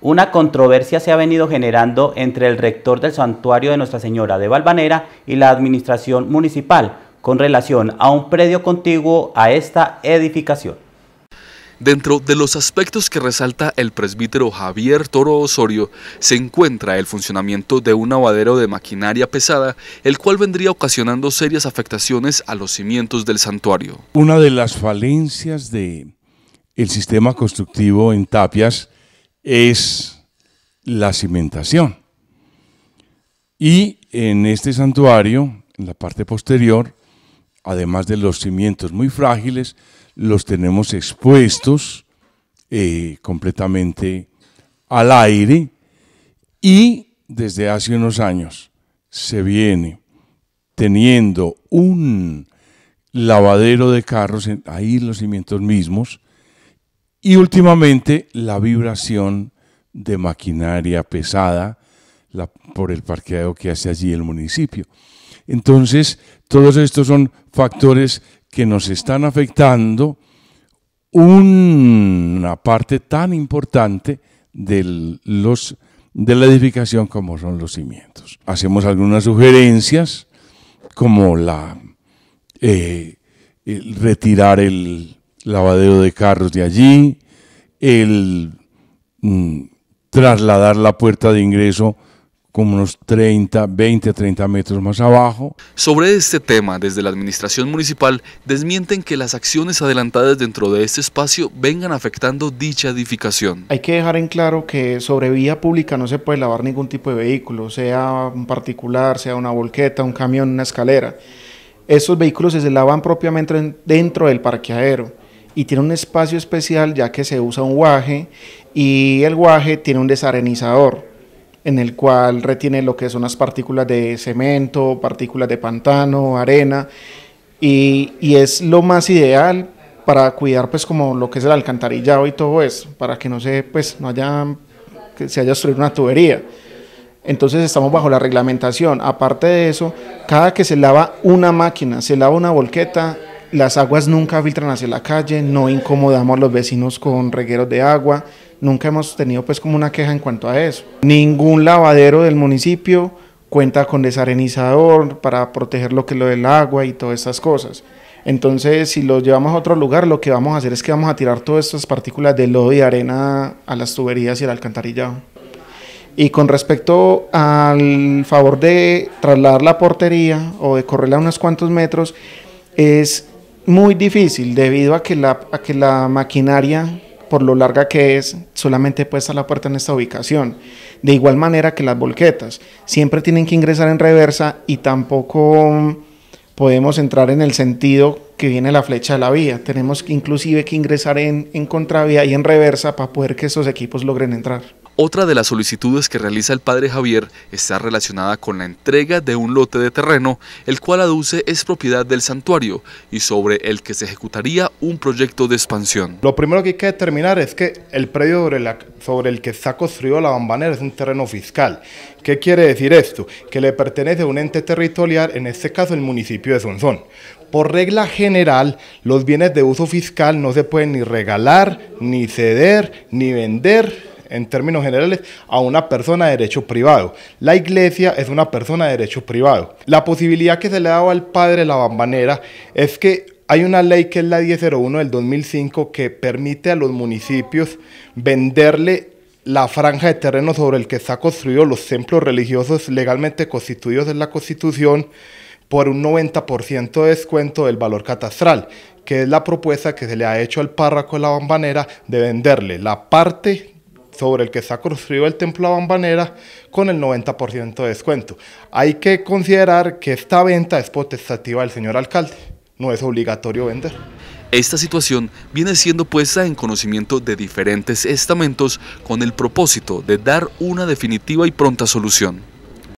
Una controversia se ha venido generando entre el rector del santuario de Nuestra Señora de Valvanera y la administración municipal con relación a un predio contiguo a esta edificación. Dentro de los aspectos que resalta el presbítero Javier Toro Osorio se encuentra el funcionamiento de un abadero de maquinaria pesada, el cual vendría ocasionando serias afectaciones a los cimientos del santuario. Una de las falencias del el sistema constructivo en Tapias es la cimentación. Y en este santuario, en la parte posterior, además de los cimientos muy frágiles, los tenemos expuestos eh, completamente al aire y desde hace unos años se viene teniendo un lavadero de carros, ahí los cimientos mismos, y últimamente la vibración de maquinaria pesada por el parqueo que hace allí el municipio. Entonces, todos estos son factores que nos están afectando una parte tan importante de, los, de la edificación como son los cimientos. Hacemos algunas sugerencias como la eh, retirar el, lavadero de carros de allí, el mm, trasladar la puerta de ingreso como unos 30, 20, 30 metros más abajo. Sobre este tema, desde la administración municipal desmienten que las acciones adelantadas dentro de este espacio vengan afectando dicha edificación. Hay que dejar en claro que sobre vía pública no se puede lavar ningún tipo de vehículo, sea un particular, sea una volqueta, un camión, una escalera. Esos vehículos se lavan propiamente dentro del parqueadero y tiene un espacio especial ya que se usa un guaje y el guaje tiene un desarenizador en el cual retiene lo que son las partículas de cemento, partículas de pantano, arena y, es lo más ideal para cuidar pues como lo que es el alcantarillado y todo eso, para que no se pues no haya que se haya una tubería. Entonces estamos bajo la reglamentación. Aparte de eso, cada que se lava una máquina, se lava una volqueta, las aguas nunca filtran hacia la calle, no incomodamos a los vecinos con regueros de agua, nunca hemos tenido pues como una queja en cuanto a eso. Ningún lavadero del municipio cuenta con desarenizador para proteger lo que es lo del agua y todas estas cosas. Entonces, si lo llevamos a otro lugar, lo que vamos a hacer es que vamos a tirar todas estas partículas de lodo y arena a las tuberías y al alcantarillado. Y con respecto al favor de trasladar la portería o de correrla unos cuantos metros, es muy difícil debido a que la, que la maquinaria por lo larga que es, solamente puede estar la puerta en esta ubicación. De igual manera que las volquetas, siempre tienen que ingresar en reversa y tampoco mm, podemos entrar en el sentido que viene la flecha de la vía. Tenemos que inclusive que ingresar en, en contravía y en reversa para poder que esos equipos logren entrar. Otra de las solicitudes que realiza el padre Javier está relacionada con la entrega de un lote de terreno, el cual aduce es propiedad del santuario y sobre el que se ejecutaría un proyecto de expansión. Lo primero que hay que determinar es que el predio sobre, el que está construido la bambanera es un terreno fiscal. ¿Qué quiere decir esto? Que le pertenece a un ente territorial, en este caso el municipio de Sonzón. Por regla general, los bienes de uso fiscal no se pueden ni regalar, ni ceder, ni vender, en términos generales, a una persona de derecho privado. La iglesia es una persona de derecho privado. La posibilidad que se le ha dado al padre la bambanera es que hay una ley que es la 1001 del 2005 que permite a los municipios venderle la franja de terreno sobre el que está construido los templos religiosos legalmente constituidos en la Constitución por un 90% de descuento del valor catastral, que es la propuesta que se le ha hecho al párroco de la bambanera de venderle la parte sobre el que está construido el templo a Bambanera con el 90% de descuento. Hay que considerar que esta venta es potestativa del señor alcalde, no es obligatorio vender. Esta situación viene siendo puesta en conocimiento de diferentes estamentos con el propósito de dar una definitiva y pronta solución.